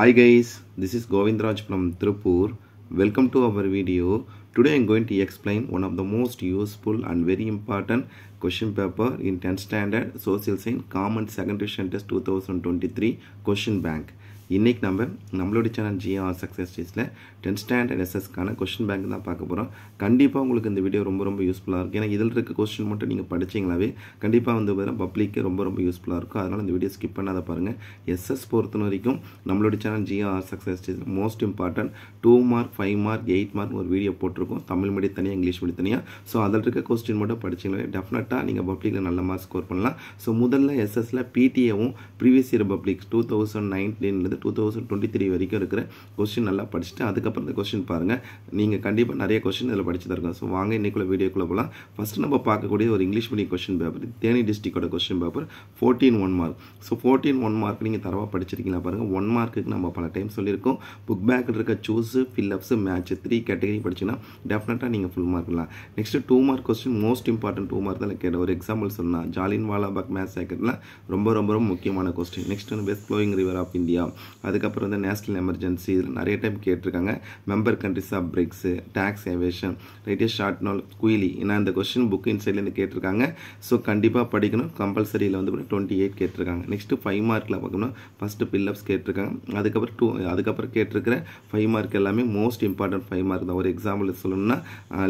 Hi guys, this is Govindraj from Tripur. Welcome to our video. Today I am going to explain one of the most useful and very important question paper in 10th standard social science common secondary test 2023 question bank. இன்றைக்கி நம்ம நம்மளுடைய channel GR success டீஸில் tenth standard எஸ்எஸ்க்கான question bank தான் பார்க்க போகிறோம் கண்டிப்பாக உங்களுக்கு இந்த வீடியோ ரொம்ப ரொம்ப யூஸ்ஃபுல்லாக இருக்கும் ஏன்னா இதில் இருக்க கொஸ்டின் மட்டும் நீங்கள் படிச்சிங்களாவே கண்டிப்பாக வந்து பார்த்தீங்கன்னா பப்ளிக்கு ரொம்ப ரொம்ப யூஸ்ஃபுல்லாக இருக்கும் அதனால் இந்த வீடியோ ஸ்கிப் பண்ணாத பாருங்கள் எஸ்எஸ் பொறுத்த வரைக்கும் நம்மளுடைய channel GR success tees most important two mark five mark eight mark ஒரு வீடியோ போட்டிருக்கோம் தமிழ் மீடியம் தனியாக இங்கிலீஷ் மீடியம் தனியாக ஸோ அதில் இருக்க கொஸ்டின் மட்டும் படிச்சிங்களாவே டெஃபினட்டாக நீங்கள் பப்ளிக்கில் நல்ல மார்க் ஸ்கோர் பண்ணலாம் ஸோ முதல்ல எஸ்எஸில் பிடிஏவும் previous year public two thousand நைன்டீன்லேருந்து டூ தௌசண்ட் டுவெண்ட்டி த்ரீ வரைக்கும் இருக்கிற கொஸ்டின் நல்லா படிச்சுட்டு அதுக்கப்புறம் இந்த கொஸ்டின் பாருங்கள் நீங்கள் கண்டிப்பாக நிறைய கொஸ்டின் இதில் படிச்சு தருங்க ஸோ வாங்க இன்றைக்குள்ள வீடியோக்குள்ளே போகலாம் ஃபஸ்ட்டு நம்ம பார்க்கக்கூடிய ஒரு English medium question paper Theni டிஸ்ட்ரிக்டோட question paper fourteen one mark so fourteen one mark நீங்கள் தரவாக படிச்சிருக்கீங்களா பாருங்கள் ஒன் மார்க்குக்கு நம்ம பல டைம் சொல்லியிருக்கோம் புக் பேக்கில் இருக்க choose fill ups match three category படிச்சுன்னா டெஃபினட்டாக நீங்கள் ஃபுல் மார்க்லாம் next two mark question most important two mark தான் கேட்ட ஒரு எக்ஸாம்பிள் சொன்னால் ஜாலின் வாலாபாக் மேட்ச் சேக்கர்லாம் ரொம்ப ரொம்ப ரொம்ப முக்கியமான கொஸ்டின் நெக்ஸ்ட் வந்து west flowing river of India அதுக்கப்புறம் வந்து நேஷ்னல் எமர்ஜென்சி இதில் நிறைய டைம் கேட்டிருக்காங்க member countries of BRICS tax evasion ரைட்டே ஷார்ட் நாள் குயிலி ஏன்னா இந்த கொஸ்டின் புக் இன்சைட்லேருந்து கேட்டிருக்காங்க ஸோ கண்டிப்பாக படிக்கணும் கம்பல்சரியில் வந்து டுவெண்ட்டி எயிட் கேட்டிருக்காங்க நெக்ஸ்ட்டு ஃபைவ் மார்க்கில் பார்க்கணும் ஃபஸ்ட்டு பில்லப்ஸ் கேட்டிருக்காங்க அதுக்கப்புறம் டூ அதுக்கப்புறம் கேட்டிருக்கிற ஃபைவ் மார்க் எல்லாமே மோஸ்ட் இம்பார்ட்டன்ட் ஃபைவ் மார்க் தான் ஒரு எக்ஸாம்பிள் சொல்லணும்னா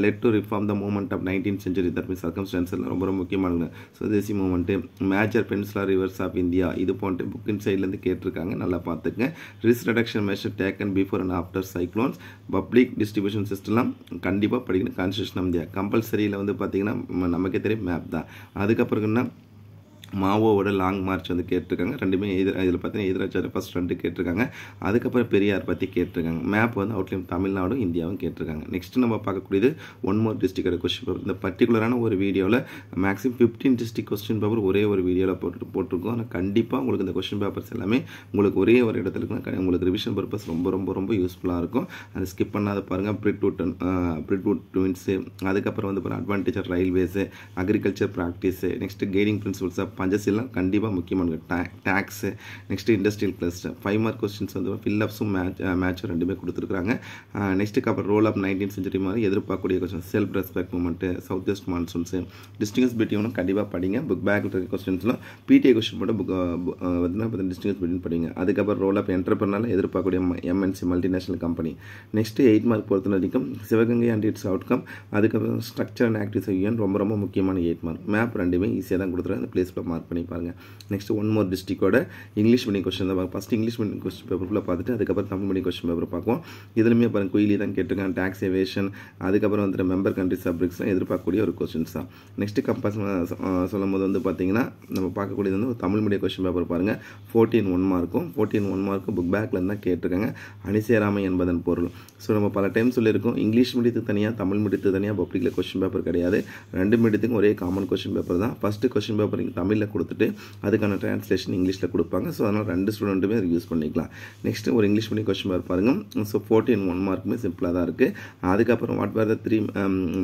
led to reform the movement of nineteen century that mean சர்க்கம்ஸ்டான்ஸில் ரொம்ப ரொம்ப முக்கியமானது Swadeshi movement major peninsular rivers of India இது போன்ற புக்கின் சைட்லேருந்து கேட்டிருக்காங்க நல்லா பார்த்து பார்த்துங்க risk reduction measure taken before and after cyclones public distribution சிஸ்டம்லாம் கண்டிப்பாக படிக்கணும் கான்ஸ்டியூஷன் ஆஃப் இந்தியா கம்பல்சரியில் வந்து பார்த்திங்கன்னா நமக்கே தெரியும் மேப் தான் அதுக்கப்புறம்னா மாவோவோட லாங் மார்ச் வந்து கேட்டிருக்காங்க ரெண்டுமே எதிர் இதில் பார்த்தீங்கன்னா எதிராச்சார ஃபஸ்ட் ரெண்டு கேட்டிருக்காங்க அதுக்கப்புறம் பெரியார் பற்றி கேட்டிருக்காங்க மேப் வந்து அவுட்லைன் தமிழ்நாடும் இந்தியாவும் கேட்டிருக்காங்க நெக்ஸ்ட் நம்ம பார்க்கக்கூடியது ஒன் மோர் டிஸ்ட்ரிக்டோட கொஸ்டின் பேப்பர் இந்த பர்டிகுலரான ஒரு வீடியோவில் maximum fifteen district question paper ஒரே ஒரு வீடியோவில் போட்டு போட்டிருக்கோம் ஆனால் கண்டிப்பாக உங்களுக்கு இந்த கொஸ்டின் பேப்பர்ஸ் எல்லாமே உங்களுக்கு ஒரே ஒரு இடத்துல இருக்குன்னா உங்களுக்கு ரிவிஷன் பர்பஸ் ரொம்ப ரொம்ப ரொம்ப யூஸ்ஃபுல்லாக இருக்கும் அது ஸ்கிப் பண்ணாத பாருங்கள் பிரிட்வுட்டன் பிரிட்வுட் ட்வின்ஸு அதுக்கப்புறம் வந்து பாருங்கள் advantage railways agriculture practice next guiding பிரின்சிபல்ஸாக பஞ்சசீலம் கண்டிப்பாக முக்கியமான டே tax next industrial cluster five mark questions வந்து ஃபில்லப்ஸும் மேட்ச் மேட்சும் ரெண்டுமே கொடுத்துருக்காங்க நெக்ஸ்ட்டுக்கு அப்புறம் ரோல் ஆஃப் நைன்டீன் செஞ்சுரி மாதிரி எதிர்பார்க்கக்கூடிய question self respect movement south west monsoons டிஸ்டிங்ஸ் பிடிஎனும் கண்டிப்பாக படிங்க புக் பேக்கில் இருக்க கொஸ்டின்ஸ்லாம் பிடிஏ கொஸ்டின் மட்டும் புக் பார்த்தீங்கன்னா டிஸ்டிங்ஸ் பிடிஎன் படிங்க அதுக்கப்புறம் ரோல் ஆஃப் என்டர்பிரினரில் எதிர்பார்க்கக்கூடிய MNC multinational company next eight mark பொறுத்த வரைக்கும் சிவகங்கை அண்ட் இட்ஸ் கம் அதுக்கப்புறம் ஸ்ட்ரக்சர் அண்ட் ஆக்டிவ் யூனியன் ரொம்ப ரொம்ப முக்கியமான எயிட் மார்க் மேப் ரெண்டுமே ஈஸியாக தான் கொடுத்துருவேன் அந்த பிளேஸில் மார்க் பண்ணி பாருங்கள் நெக்ஸ்ட் ஒன் மோர் டிஸ்ட்ரிக்டோட இங்கிலீஷ் மீடியம் கொஸ்டின் தான் பார்க்க first English medium question paper ஃபுல்லாக பார்த்துட்டு அதுக்கப்புறம் தமிழ் மீடியம் கொஸ்டின் பேப்பர் பார்ப்போம் இதுலையுமே பாருங்கள் குயிலி தான் கேட்டிருக்காங்க டாக்ஸ் எவேஷன் அதுக்கப்புறம் வந்துட்டு மெம்பர் கண்ட்ரி சப்ஜெக்ட்ஸ்லாம் எதிர்பார்க்கக்கூடிய ஒரு கொஸ்டின்ஸ் தான் நெக்ஸ்ட் கம்பஸ் சொல்லும் போது வந்து பார்த்தீங்கன்னா நம்ம பார்க்கக்கூடியது வந்து ஒரு தமிழ் மீடியம் கொஸ்டின் பேப்பர் பாருங்கள் ஃபோர்டீன் ஒன் மார்க்கும் ஃபோர்டீன் ஒன் மார்க்கும் புக் பேக்லேருந்து தான் கேட்டிருக்காங்க அணிசேராமை என்பதன் பொருள் ஸோ நம்ம பல டைம் சொல்லியிருக்கோம் இங்கிலீஷ் மீடியத்துக்கு தனியாக தமிழ் மீடியத்துக்கு தனியாக பப்ளிக்கில் கொஸ்டின் பேப்பர் கிடையாது ரெண்டு மீடியத்துக்கும் ஒரே காமன் கொஸ்டின் பேப்பர் தான் ஃபஸ்ட்டு கொஸ்டின் பேப்பர் தமிழ் தமிழில் கொடுத்துட்டு அதுக்கான டிரான்ஸ்லேஷன் இங்கிலீஷில் கொடுப்பாங்க ஸோ அதனால் ரெண்டு ஸ்டூடெண்ட்டுமே யூஸ் பண்ணிக்கலாம் நெக்ஸ்ட்டு ஒரு இங்கிலீஷ் மீடியம் கொஸ்டின் பார் ஸோ ஃபோர்டின் ஒன் மார்க்குமே சிம்பிளாக தான் இருக்குது அதுக்கப்புறம் what are the three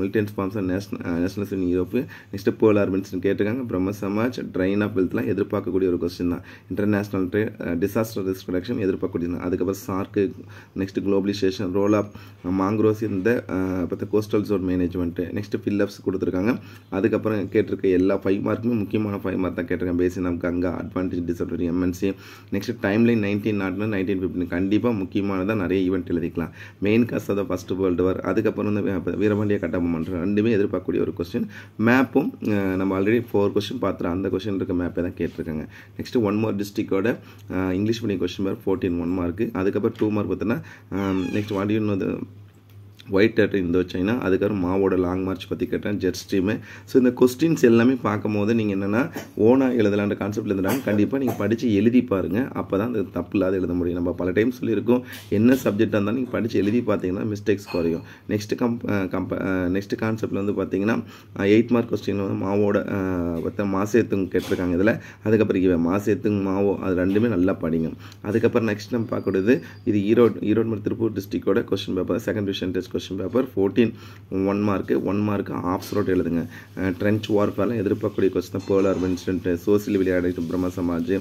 militant forms of national nationals in Europe next போல் ஆர்பன்ஸ்னு கேட்டிருக்காங்க பிரம்ம சமாஜ் ட்ரைன் ஆஃப் வெல்த்லாம் எதிர்பார்க்கக்கூடிய ஒரு கொஸ்டின் தான் international trade disaster risk protection எதிர்பார்க்கக்கூடிய அதுக்கப்புறம் SAARC next globalisation role of mangroves இந்த பார்த்து coastal zone management next fill ups கொடுத்துருக்காங்க அதுக்கப்புறம் கேட்டிருக்க எல்லா ஃபைவ் மார்க்குமே முக்கியமான ஃபைவ் மார்க் மாதிரி தான் கேட்டிருக்கேன் பேசி நமக்கு அங்கே advantage disadvantage MNC next line nineteen நாட்னு நைன்டீன் ஃபிஃப்டின் கண்டிப்பாக முக்கியமானதாக நிறைய ஈவெண்ட் எழுதிக்கலாம் மெயின் காசு தான் ஃபஸ்ட்டு வேர்ல்டு வார் அதுக்கப்புறம் வந்து வீரபாண்டிய கட்டபொம்மன் ரெண்டுமே எதிர்பார்க்கக்கூடிய ஒரு கொஸ்டின் மேப்பும் நம்ம ஆல்ரெடி ஃபோர் கொஸ்டின் பார்த்துரு அந்த கொஸ்டின் இருக்க மேப்பே தான் கேட்டிருக்காங்க நெக்ஸ்ட் ஒன் மார்க் டிஸ்ட்ரிக்டோட இங்கிலீஷ் மீடியம் கொஸ்டின் பேர் ஃபோர்டீன் ஒன் மார்க்கு அதுக்கப்புறம் டூ மார்க் பார்த்தோன்னா நெக்ஸ்ட் வாடியூன் வந்து ஒயிட் டேட்டர் இந்த வச்சிங்கன்னா அதுக்கப்புறம் மாவோட லாங் மார்ச் பற்றி கேட்டேன் ஜெட் ஸ்ட்ரீமு ஸோ இந்த கொஸ்டின்ஸ் எல்லாமே பார்க்கும் போது நீங்கள் என்னென்னா ஓனாக எழுதலான்ற கான்செப்டில் இருந்தாலும் கண்டிப்பாக நீங்கள் படித்து எழுதி பாருங்கள் அப்போ தான் அது தப்பு இல்லாத எழுத முடியும் நம்ம பல டைம் சொல்லியிருக்கோம் என்ன சப்ஜெக்டாக இருந்தாலும் நீங்கள் படித்து எழுதி பார்த்தீங்கன்னா மிஸ்டேக்ஸ் குறையும் நெக்ஸ்ட்டு கம் கம்ப நெக்ஸ்ட்டு கான்செப்டில் வந்து பார்த்தீங்கன்னா எயிட் மார்க் கொஸ்டின் வந்து மாவோட பற்ற மாசேத்துங்க கேட்டிருக்காங்க இதில் அதுக்கப்புறம் இவன் மாசேத்துங்க மாவோ அது ரெண்டுமே நல்லா படிங்க அதுக்கப்புறம் நெக்ஸ்ட் நம்ம பார்க்கக்கூடியது இது ஈரோடு ஈரோடு மாதிரி திருப்பூர் டிஸ்ட்ரிக்டோட question paper second division test question paper fourteen one mark one mark of road எழுதுங்க ட்ரென்ச் வார்ஃபெல்லாம் எதிர்பார்க்கக்கூடிய question Pearl Harbor incident social விளையாடு பிரம்ம சமாஜ்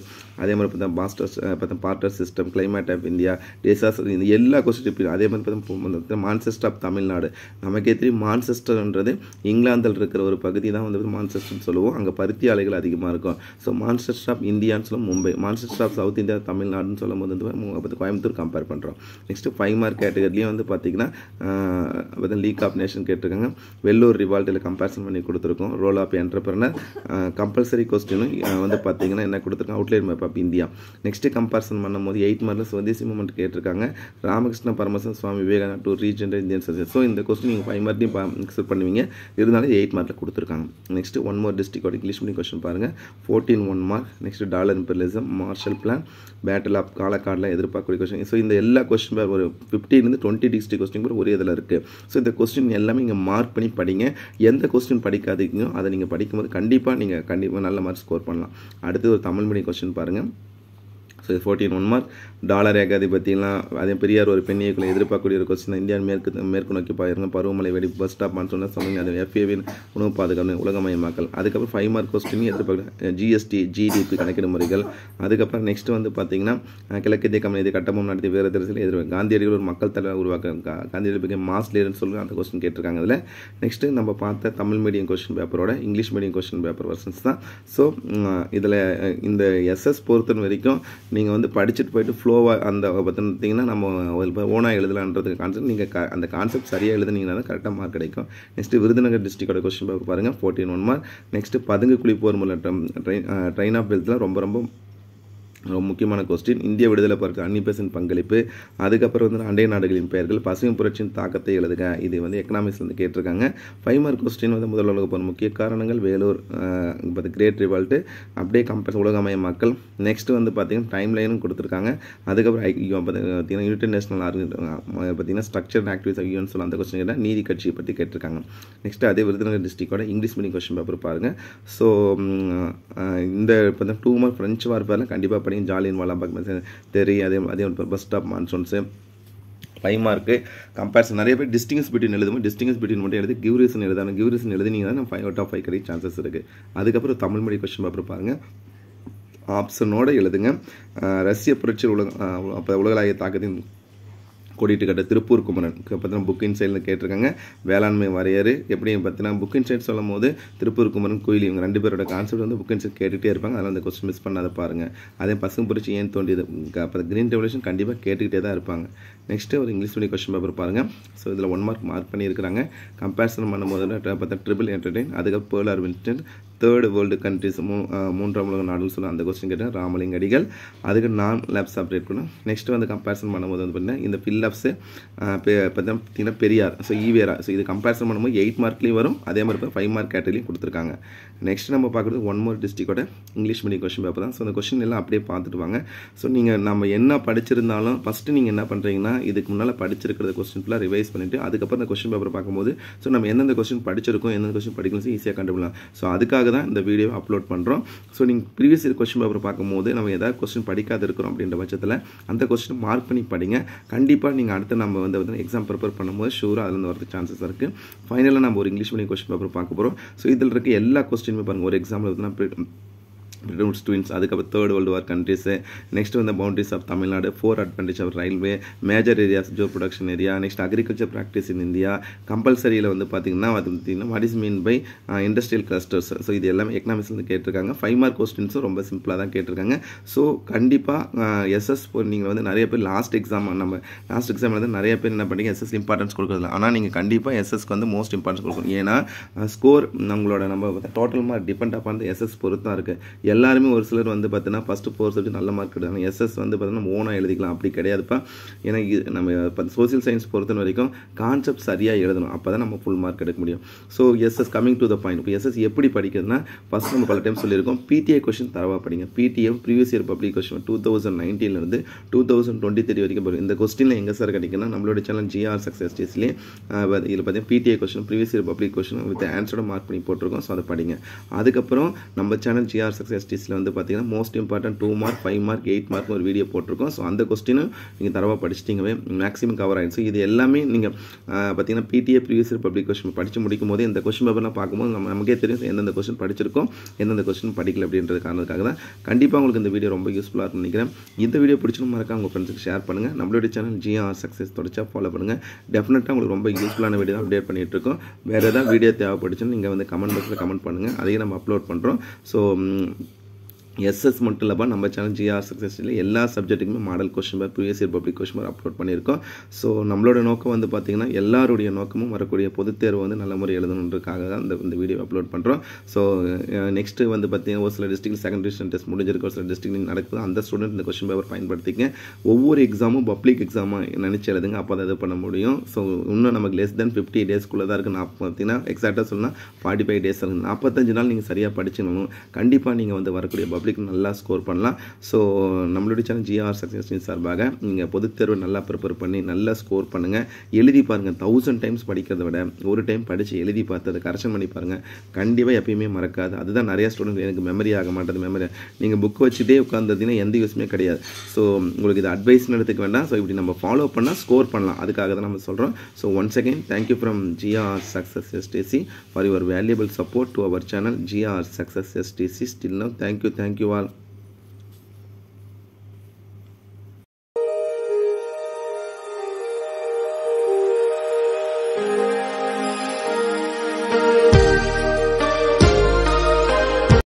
அதே மாதிரி பார்த்தா பாஸ்டர் பார்த்தா barter system climate of India disaster இந்த எல்லா கொஸ்டின் அதே மாதிரி பார்த்தா மான்செஸ்டர் ஆஃப் தமிழ்நாடு நமக்கே தெரியும் மான்செஸ்டர்ன்றது இங்கிலாந்தில் இருக்கிற ஒரு பகுதி தான் வந்து மான்செஸ்டர்னு சொல்லுவோம் அங்கே பருத்தி ஆலைகள் அதிகமாக இருக்கும் ஸோ மான்செஸ்டர் ஆஃப் இந்தியான்னு சொல்லும் Mumbai Manchester of South India தமிழ்நாடுன்னு சொல்லும் போது வந்து கோயம்புத்தூர் கம்பேர் பண்ணுறோம் நெக்ஸ்ட்டு ஃபைவ் மார்க் கேட்டகரிலையும் வந்து பார்த்திங்கன்னா பார்த்தா லீக் ஆஃப் நேஷன் கேட்டிருக்காங்க வெள்ளூர் ரிவால்ட்டில் கம்பேரிசன் பண்ணி கொடுத்துருக்கோம் ரோல் ஆஃப் என்டர்பிரனர் கம்பல்சரி கொஸ்டினும் வந்து பார்த்தீங்கன்னா என்ன கொடுத்துருக்கோம் outline map of India next comparison பண்ணும்போது எயிட் மார்க்கில் சுதேசி மூமெண்ட் கேட்டிருக்காங்க Ramakrishna Paramahamsa Swami Vivekananda to regenerate Indian service so இந்த கொஸ்டின் நீங்கள் ஃபைவ் மார்க்கையும் மிக்சப் பண்ணுவீங்க இருந்தாலும் எயிட் மார்க்கில் கொடுத்துருக்காங்க நெக்ஸ்ட்டு ஒன் மோர் டிஸ்ட்ரிக்டோட இங்கிலீஷ் மீடியம் கொஸ்டின் பாருங்கள் fourteen one mark next dollar imperialism Marshall Plan battle of காலக்காடில் எதிர்பார்க்கக்கூடிய கொஸ்டின் ஸோ இந்த எல்லா கொஸ்டின் ஒரு ஒரு இருந்து டுவெண்ட்டி டிஸ்ட்ரிக் கொஸ்டின் கூட ஒரே இதில் இருக்குது ஸோ இந்த கொஸ்டின் எல்லாமே நீங்கள் மார்க் பண்ணி படிங்க எந்த கொஸ்டின் படிக்காதீங்க அதை நீங்கள் படிக்கும்போது கண்டிப்பாக நீங்கள் கண்டிப்பாக நல்ல மார்க் ஸ்கோர் பண்ணலாம் அடுத்து ஒரு தமிழ் மீடியம் கொஸ்டின் பாருங்கள் so fourteen one mark dollar ஏகாதிபத்தியெல்லாம் அதே பெரியார் ஒரு பெண் எதிர்பார்க்கக்கூடிய ஒரு கொஸ்டின் இந்தியா மேற்கு மேற்கு நோக்கி பாயிருங்க பருவமலை வெடி பஸ் ஸ்டாப்னு சொன்ன சமயம் அது எஃப்ஏவின் உணவு பாதுகாப்பு உலகமயமாக்கல் அதுக்கப்புறம் ஃபைவ் மார்க் கொஸ்டின் எதிர்பார்க்க ஜிஎஸ்டி ஜிடிபி கணக்கிடும் முறைகள் அதுக்கப்புறம் நெக்ஸ்ட் வந்து பார்த்தீங்கன்னா இந்திய கம்பெனி இது கட்டமும் நடத்தி வேறு தரத்தில் எதிர்ப்பு காந்தியடிகள் ஒரு மக்கள் தலைவர் உருவாக்க காந்தியடிகள் மாஸ் லீடர்னு சொல்லி அந்த கொஸ்டின் கேட்டிருக்காங்க அதில் நெக்ஸ்ட்டு நம்ம பார்த்த தமிழ் மீடியம் கொஸ்டின் பேப்பரோட English medium question paper versions தான் ஸோ இதில் இந்த எஸ்எஸ் பொறுத்தன் வரைக்கும் நீங்கள் வந்து படிச்சுட்டு போயிட்டு ஃப்ளோவாக அந்த பார்த்துட்டிங்கன்னா நம்ம ஓனாக எழுதலான்றதுக்கு கான்செப்ட் நீங்கள் க அந்த கான்செப்ட் சரியாக எழுதுனீங்கன்னா தான் கரெக்டாக மார்க் கிடைக்கும் நெக்ஸ்ட்டு விருதுநகர் டிஸ்ட்ரிக்டோட கொஸ்டின் பேப்பர் பாருங்கள் ஃபோர்ட்டின் ஒன் மார்க் நெக்ஸ்ட்டு பதுங்கு குழி போர் மூலம் ட்ரெயின் ட்ரெயின் ஆஃப் வெல்த்தில் ரொம்ப ரொம்ப ரொம்ப முக்கியமான கொஸ்டின் இந்திய விடுதலை போருக்கு அன்னிபெசன் பங்களிப்பு அதுக்கப்புறம் வந்து அண்டை நாடுகளின் பெயர்கள் பசுமை புரட்சியின் தாக்கத்தை எழுதுக இது வந்து எக்கனாமிக்ஸ்லேருந்து கேட்டிருக்காங்க ஃபைவ் மார்க் கொஸ்டின் வந்து முதல் உலக போன முக்கிய காரணங்கள் வேலூர் இப்போ கிரேட் ரிவால்ட்டு அப்படியே உலக உலகமய மக்கள் நெக்ஸ்ட் வந்து பார்த்தீங்கன்னா டைம் லைனும் கொடுத்துருக்காங்க அதுக்கப்புறம் ஐயோ பார்த்தீங்கன்னா நேஷனல் ஆர்மி பார்த்தீங்கன்னா ஸ்ட்ரக்சர் ஆக்டிவிஸ் ஐயோன்னு சொல்லி அந்த கொஸ்டின் கேட்டால் நீதி கட்சியை பற்றி கேட்டிருக்காங்க நெக்ஸ்ட் அதே விருதுநகர் டிஸ்ட்ரிக்டோட இங்கிலீஷ் மீடியம் கொஸ்டின் பேப்பர் பாருங்கள் ஸோ இந்த இப்போ டூ மார்க் ஃப்ரெஞ்சு வார்ஃபேர்லாம் கண்டிப்பாக படி அப்படின்னு ஜாலியன் வாலாபாக் தெரி அதே அதே best of monsoons five mark comparison நிறைய பேர் டிஸ்டிங்ஸ் பிட்வீன் எழுதும் டிஸ்டிங்ஸ் பிட்வீன் மட்டும் எழுதி கியூரிசன் எழுதணும் கியூரிசன் எழுதினீங்கன்னா ஃபைவ் அவுட் ஆஃப் ஃபைவ் கிடைக்க சான்சஸ் இருக்குது அதுக்கப்புறம் தமிழ் மொழி கொஸ்டின் பேப்பர் பாருங்கள் ஆப்ஷனோடு எழுதுங்க ரஷ்ய புரட்சி உலக உலகளாய தாக்கத்தின் கூட்டிகிட்டு கட்ட திருப்பூர் குமரன் பார்த்தீங்கன்னா புக் சைடில் கேட்டிருக்காங்க வேளாண்மை வரையறு எப்படி பார்த்தீங்கன்னா புக் இன்சைட் சொல்லும் போது திருப்பூர் குமரன் கோயில் இவங்க ரெண்டு பேரோட கான்செப்ட் வந்து புக் இன்சைட் கேட்டுகிட்டே இருப்பாங்க அதனால் அந்த கொஸ்டின் மிஸ் பண்ணாத பாருங்கள் அதே பசங்க பிடிச்சி ஏன் தோண்டியது அப்போ க்ரீன் ரெவல்யூஷன் கண்டிப்பாக கேட்டுக்கிட்டே தான் இருப்பாங்க நெக்ஸ்ட்டு ஒரு இங்கிலீஷ் மீடியம் கொஸ்டின் பேப்பர் பாருங்கள் ஸோ இதில் ஒன் மார்க் மார்க் பண்ணியிருக்கிறாங்க கம்பேரிசன் பண்ணும்போது பார்த்தா ட்ரிபிள் என்டர்டெயின் அதுக்கு பேர்லார் வின்ஸ்டன் தேர்டு வேர்ல்டு கண்ட்ரிஸ் மூ மூன்றாம் உலக நாடுகள் சொல்ல அந்த கொஸ்டின் கேட்டேன் ராமலிங்க அடிகள் அதுக்கு நான் லேப்ஸ் ஆப்ரேட் பண்ணும் நெக்ஸ்ட் வந்து கம்பேரிசன் பண்ணும்போது வந்து பார்த்தீங்கன்னா இந்த பில்லப்ஸு பார்த்தீங்கன்னா பெரியார் ஸோ ஈவியரா ஸோ இது கம்பேரிசன் பண்ணும்போது எயிட் மார்க்லேயும் வரும் அதே மாதிரி இப்போ ஃபைவ் மார்க் கேட்டகிரிலையும் கொடுத்துருக்காங்க நெக்ஸ்ட் நம்ம பார்க்குறது ஒன் மோர் டிஸ்ட்ரிக்டோட இங்கிலீஷ் மீடியம் கொஸ்டின் பேப்பர் தான் ஸோ அந்த கொஸ்டின் எல்லாம் அப்படியே பார்த்துட்டு வாங்க ஸோ நீங்கள் நம்ம என்ன படிச்சிருந்தாலும் ஃபஸ்ட்டு நீங்கள் என்ன பண்ணுறீங்கன்னா இதுக்கு முன்னால் படிச்சிருக்கிற கொஸ்டின் ஃபுல்லாக ரிவைஸ் பண்ணிவிட்டு அதுக்கப்புறம் அந்த கொஸ்டின் பேப்பர் பார்க்கும்போது ஸோ நம்ம எந்தெந்த கொஸ்டின் படிச்சிருக்கோம் எந்தெந்த கொஸ்டின் படிக்கணும் ஈஸியாக கண்டுபிடிக்கலாம் ஸோ அதுக்காக தான் இந்த வீடியோ அப்லோட் பண்ணுறோம் ஸோ நீங்கள் ப்ரீவியஸ் இயர் கொஸ்டின் பேப்பர் பார்க்கும்போது நம்ம ஏதாவது கொஸ்டின் படிக்காத இருக்கிறோம் அப்படின்ற பட்சத்தில் அந்த கொஸ்டின் மார்க் பண்ணி படிங்க கண்டிப்பாக நீங்கள் அடுத்து நம்ம வந்து வந்து எக்ஸாம் ப்ரிப்பேர் பண்ணும்போது ஷூராக அதில் வரது சான்சஸ் இருக்குது ஃபைனலாக நம்ம ஒரு இங்கிலீஷ் மீடியம் கொஸ்டின் பேப்பர் பார்க்க போகிறோம் ஸோ இதில் இருக்க எல்லா கொஸ்டினுமே பாருங்கள் ஒரு எக்ஸாம்பிள் வந்து நான் ரூட்ஸ் ட்வின்ஸ் அதுக்கப்புறம் third world war countries next வந்து boundaries of Tamil Nadu four advantage of railway major areas ஜோ production area next agriculture practice in India கம்பல்சரியில் வந்து பார்த்திங்கன்னா அது பார்த்திங்கன்னா what is mean by industrial clusters so இது எல்லாமே எக்கனாமிக்ஸ்லேருந்து கேட்டிருக்காங்க ஃபைவ் மார்க் கொஸ்டின்ஸும் ரொம்ப சிம்பிளாக தான் கேட்டிருக்காங்க ஸோ கண்டிப்பாக எஸ்எஸ் uh, நீங்கள் வந்து நிறைய பேர் லாஸ்ட் எக்ஸாம் நம்ம லாஸ்ட் எக்ஸாம் வந்து நிறைய பேர் என்ன பண்ணிங்க எஸ்எஸ் இம்பார்ட்டன்ஸ் கொடுக்குறதுல ஆனால் நீங்கள் கண்டிப்பாக எஸ்எஸ்க்கு வந்து மோஸ்ட் இம்பார்ட்டன்ஸ் கொடுக்கணும் ஏன்னா ஸ்கோர் uh, நம்மளோட நம்ம total mark depend upon SS பொறுத்தான் இருக்குது எல்லாருமே ஒரு சிலர் வந்து பார்த்தீங்கன்னா ஃபஸ்ட்டு ஃபோர் சப்ஜெக்ட் நல்ல மார்க் எடுத்தாங்க எஸ்எஸ் வந்து பார்த்தீங்கன்னா ஓனாக எழுதிக்கலாம் அப்படி கிடையாதுப்பா எனக்கு நம்ம இப்போ சோசியல் சயின்ஸ் பொறுத்த வரைக்கும் கான்செப்ட் சரியாக எழுதணும் அப்போ தான் நம்ம ஃபுல் மார்க் எடுக்க முடியும் so SS coming to the point இப்போ எஸ்எஸ் எப்படி படிக்கிறதுனா ஃபஸ்ட் நம்ம பல டைம் சொல்லியிருக்கோம் பிடிஏ கொஷின் தரவா படிங்க PTA previous year public question two thousand நைன்டீன்லேருந்து டூ தௌசண்ட் டுவெண்ட்டி த்ரீ வரைக்கும் போகிறோம் இந்த கொஸ்டினில் எங்கே சார் கிடைக்குன்னா நம்மளோட சேனல் ஜிஆர் சக்ஸஸ் டேஸ்லேயே இதில் பார்த்தீங்கன்னா PTA question previous year public question with ஆன்சரோட மார்க் பண்ணி போட்டிருக்கோம் ஸோ அதை படிங்க அதுக்கப்புறம் நம்ம சேனல் ஜிஆர் சக்ஸஸ் யூனிவர்சிட்டிஸில் வந்து பார்த்தீங்கன்னா most important two mark five mark eight mark ஒரு வீடியோ போட்டிருக்கோம் ஸோ அந்த கொஸ்டினும் நீங்கள் தரவாக படிச்சிட்டிங்கவே மேக்ஸிமம் கவர் ஆகிடுச்சு இது எல்லாமே நீங்கள் பார்த்தீங்கன்னா பிடிஏ ப்ரீவியஸ் பப்ளிக் கொஸ்டின் படித்து முடிக்கும் போது இந்த கொஸ்டின் பேப்பர்லாம் பார்க்கும்போது நம்ம நமக்கே தெரியும் எந்தெந்த கொஸ்டின் படிச்சிருக்கோம் எந்தெந்த கொஸ்டின் படிக்கல அப்படின்றது காரணத்துக்காக தான் கண்டிப்பாக உங்களுக்கு இந்த வீடியோ ரொம்ப யூஸ்ஃபுல்லாக இருக்கும் நினைக்கிறேன் இந்த வீடியோ பிடிச்சணும் மறக்காம உங்கள் ஃப்ரெண்ட்ஸுக்கு ஷேர் பண்ணுங்கள் நம்மளுடைய சேனல் ஜிஆர் சக்ஸஸ் தொடச்சா ஃபாலோ பண்ணுங்கள் டெஃபினட்டாக உங்களுக்கு ரொம்ப யூஸ்ஃபுல்லான வீடியோ அப்டேட் பண்ணிகிட்டு இருக்கோம் வேறு ஏதாவது வீடியோ தேவைப்படுச்சுன்னு நீங்கள் வந்து கமெண்ட் பாக்ஸில் கமெண்ட் பண்ணுங்கள் அதையும் நம்ம அப்லோட் பண்ணுறோம் ஸோ எஸ்எஸ் மட்டும் இல்லாமல் நம்ம சேனல் ஜிஆர் சக்ஸஸ்டில் எல்லா சப்ஜெக்ட்டுக்குமே model question paper previous year public question paper upload பண்ணியிருக்கோம் ஸோ நம்மளோட நோக்கம் வந்து பார்த்திங்கன்னா எல்லாருடைய நோக்கமும் வரக்கூடிய பொதுத் தேர்வு வந்து நல்ல முறை எழுதணுன்றக்காக தான் இந்த இந்த வீடியோ அப்லோட் பண்ணுறோம் ஸோ நெக்ஸ்ட்டு வந்து பார்த்திங்கன்னா ஒரு சில டிஸ்ட்ரிக்ட் செகண்டரி டெஸ்ட் முடிஞ்சிருக்கு ஒரு சில டிஸ்ட்ரிக்ட் நடக்குது அந்த ஸ்டூடெண்ட் இந்த கொஷின் பேப்பர் பயன்படுத்திங்க ஒவ்வொரு எக்ஸாமும் பப்ளிக் எக்ஸாமாக நினச்சி எழுதுங்க அப்போ தான் இது பண்ண முடியும் ஸோ இன்னும் நமக்கு லெஸ் தென் ஃபிஃப்டி டேஸ்க்குள்ளே தான் இருக்குது நான் பார்த்தீங்கன்னா எக்ஸாக்டாக சொன்னால் ஃபார்ட்டி ஃபைவ் டேஸ் நாற்பத்தஞ்சு நாள் நீங்கள் சரியாக படிச்சுக்கணும் கண்டிப்பாக நீங்கள் வந்து வரக்கூடிய பப்ளிக் பப்ளிக் நல்லா ஸ்கோர் பண்ணலாம் ஸோ நம்மளுடைய சேனல் ஜிஆர் சக்ஸஸ் சார்பாக நீங்கள் பொதுத்தேர்வு நல்லா ப்ரிப்பேர் பண்ணி நல்லா ஸ்கோர் பண்ணுங்கள் எழுதி பாருங்கள் தௌசண்ட் டைம்ஸ் படிக்கிறத விட ஒரு டைம் படித்து எழுதி பார்த்து அதை கரெக்ஷன் பண்ணி பாருங்கள் கண்டிப்பாக எப்பயுமே மறக்காது அதுதான் நிறையா ஸ்டூடெண்ட் எனக்கு மெமரி ஆக மாட்டேது மெமரி நீங்கள் புக் வச்சுட்டே உட்காந்துருந்தீங்கன்னா எந்த யூஸுமே கிடையாது ஸோ உங்களுக்கு இது அட்வைஸ்னு எடுத்துக்க வேண்டாம் ஸோ இப்படி நம்ம ஃபாலோ பண்ணால் ஸ்கோர் பண்ணலாம் அதுக்காக தான் நம்ம சொல்கிறோம் so once again thank you from GR success STC for your valuable support to our channel GR success STC still no thank you thank you thank you all